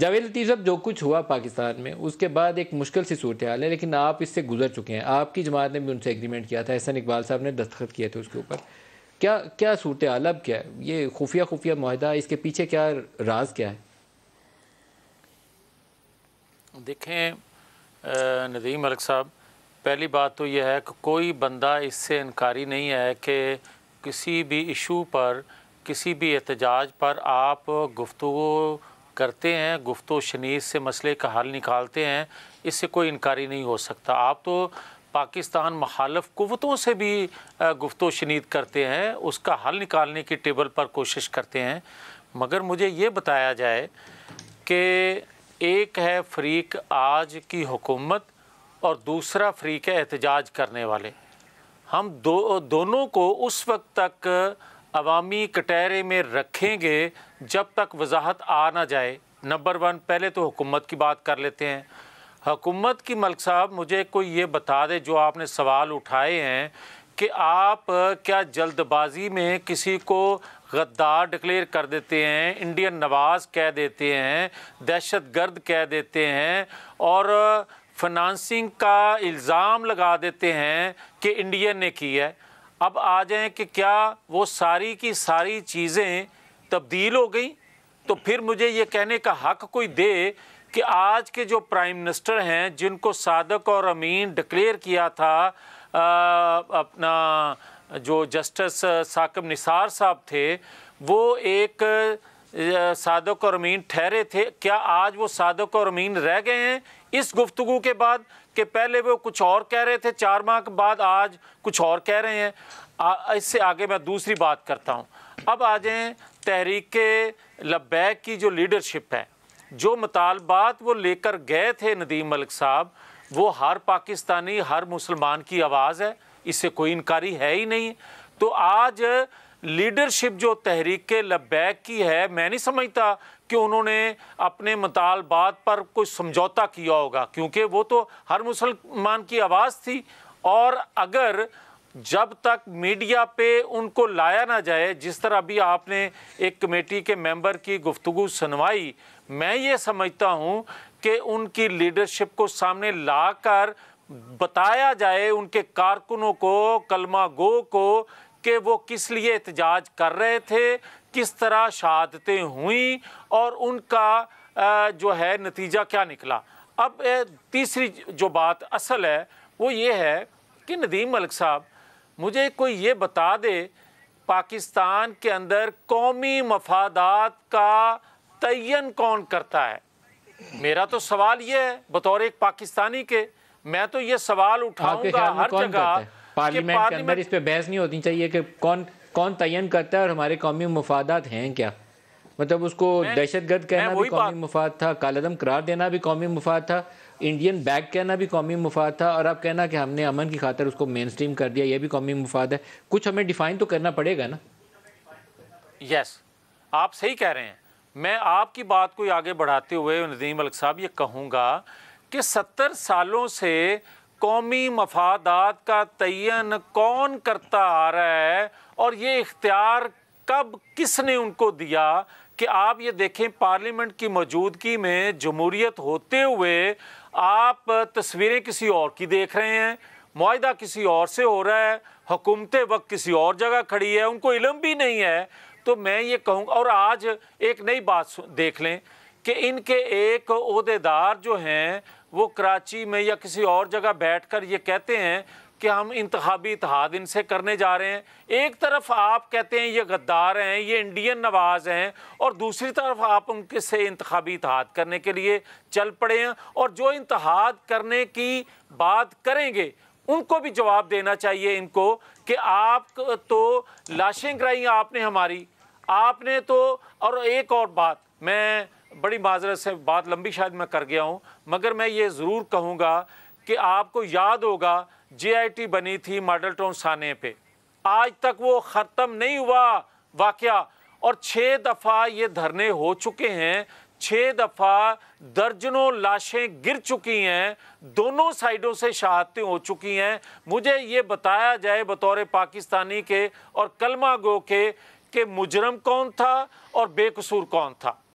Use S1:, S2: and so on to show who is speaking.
S1: जावेद लतीफ़ साहब जो कुछ हुआ पाकिस्तान में उसके बाद एक मुश्किल सी सूरत हाल है लेकिन आप इससे गुजर चुके हैं आपकी जमात ने भी उनसे एग्रीमेंट किया था एहसन इकबाल साहब ने दस्तखत किए थे उसके ऊपर क्या क्या सूरत हाल अब क्या है ये खुफिया खुफिया माहिदा इसके पीछे क्या राज क्या है
S2: देखें नदीम मलिक साहब पहली बात तो यह है कि कोई बंदा इससे इनकारी नहीं है कि किसी भी इशू पर किसी भी एहतजाज पर आप गुफ्तु करते हैं गुफ्त शनीस से मसले का हल निकालते हैं इससे कोई इनकारी नहीं हो सकता आप तो पाकिस्तान मुखालफ कुतों से भी गुफ्त शनीद करते हैं उसका हल निकालने की टेबल पर कोशिश करते हैं मगर मुझे ये बताया जाए कि एक है फ्रीक आज की हुकूमत और दूसरा फ्रीक है एहतजाज करने वाले हम दो दोनों को उस वक्त तक अवामी कटहरे में रखेंगे जब तक वजाहत आ ना जाए नंबर वन पहले तो हुकूमत की बात कर लेते हैं हुकूमत की मलिक साहब मुझे कोई ये बता दे जो आपने सवाल उठाए हैं कि आप क्या जल्दबाजी में किसी को गद्दार डिक्लेयर कर देते हैं इंडियन नवाज कह देते हैं दहशत गर्द कह देते हैं और फिनंसिंग का इल्ज़ाम लगा देते हैं कि इंडियन ने की है अब आ जाएं कि क्या वो सारी की सारी चीज़ें तब्दील हो गई तो फिर मुझे ये कहने का हक कोई दे कि आज के जो प्राइम मिनिस्टर हैं जिनको सादक और अमीन डिक्लेयर किया था आ, अपना जो जस्टिस साकब निसार साहब थे वो एक सादक और अमीन ठहरे थे क्या आज वो सादक और अमीन रह गए हैं इस गुफ्तु के बाद कि पहले वो कुछ और कह रहे थे चार माह के बाद आज कुछ और कह रहे हैं इससे आगे मैं दूसरी बात करता हूँ अब आ जाएँ तहरीक लबैक की जो लीडरशिप है जो मुतालबात वो लेकर गए थे नदीम मलिक साहब वो हर पाकिस्तानी हर मुसलमान की आवाज़ है इससे कोई इनकारी है ही नहीं तो आज लीडरशिप जो तहरीक लबैक की है मैं नहीं समझता कि उन्होंने अपने मुतालबात पर कोई समझौता किया होगा क्योंकि वो तो हर मुसलमान की आवाज़ थी और अगर जब तक मीडिया पे उनको लाया ना जाए जिस तरह अभी आपने एक कमेटी के मेंबर की गुफ्तु सुनवाई मैं ये समझता हूँ कि उनकी लीडरशिप को सामने लाकर बताया जाए उनके कारकुनों को कलमा गो को कि वो किस लिए एहतजाज कर रहे थे किस तरह शहादतें हुई और उनका जो है नतीजा क्या निकला अब तीसरी जो बात असल है वो ये है कि नदीम मलिक साहब मुझे कोई ये बता दे पाकिस्तान के अंदर कौमी मफादात का तयन कौन करता है मेरा तो सवाल ये है बतौर एक पाकिस्तानी के मैं तो ये सवाल उठाऊंगा हर जगह पार्लियामेंट के अंदर इस
S1: पर बहस नहीं होनी चाहिए कि कौन कौन तयन करता है और हमारे कौमी मफादात हैं क्या मतलब उसको दहशत गर्द कहना भी कौमी मफाद था कालदम करार देना भी कौमी मफाद था इंडियन बैग कहना भी कौमी मफाद था और अब कहना कि हमने अमन की खातर उसको मेन स्ट्रीम कर दिया यह भी कौमी मफाद है कुछ हमें डिफाइन तो करना पड़ेगा ना
S2: यस आप सही कह रहे हैं मैं आपकी बात को आगे बढ़ाते हुए नदीम अलग साहब ये कहूँगा कि सत्तर सालों से कौमी मफादात का तयन कौन करता आ रहा है और ये इख्तियार कब किसने उनको दिया कि आप ये देखें पार्लियामेंट की मौजूदगी में जमहूरियत होते हुए आप तस्वीरें किसी और की देख रहे हैं माहिदा किसी और से हो रहा है हुकूमत वक्त किसी और जगह खड़ी है उनको इलम भी नहीं है तो मैं ये कहूँगा और आज एक नई बात देख लें कि इनके एक अहदेदार जो हैं वो कराची में या किसी और जगह बैठ कर ये कहते हैं कि हम इंतबी इतिहाद इनसे करने जा रहे हैं एक तरफ आप कहते हैं ये गद्दार हैं ये इंडियन नवाज हैं और दूसरी तरफ आप उनके से इंतबी इतिहाद करने के लिए चल पड़े हैं और जो इंतहाद करने की बात करेंगे उनको भी जवाब देना चाहिए इनको कि आप तो लाशें कराई आपने हमारी आपने तो और एक और बात मैं बड़ी माजरत से बात लंबी शायद मैं कर गया हूँ मगर मैं ये ज़रूर कहूँगा कि आपको याद होगा जे बनी थी मॉडल टाउन साने पे आज तक वो ख़त्म नहीं हुआ वाक़ और छः दफ़ा ये धरने हो चुके हैं छः दफ़ा दर्जनों लाशें गिर चुकी हैं दोनों साइडों से शहादतें हो चुकी हैं मुझे ये बताया जाए बतौर पाकिस्तानी के और कलमा गो के कि मुजरम कौन था और बेकसूर कौन था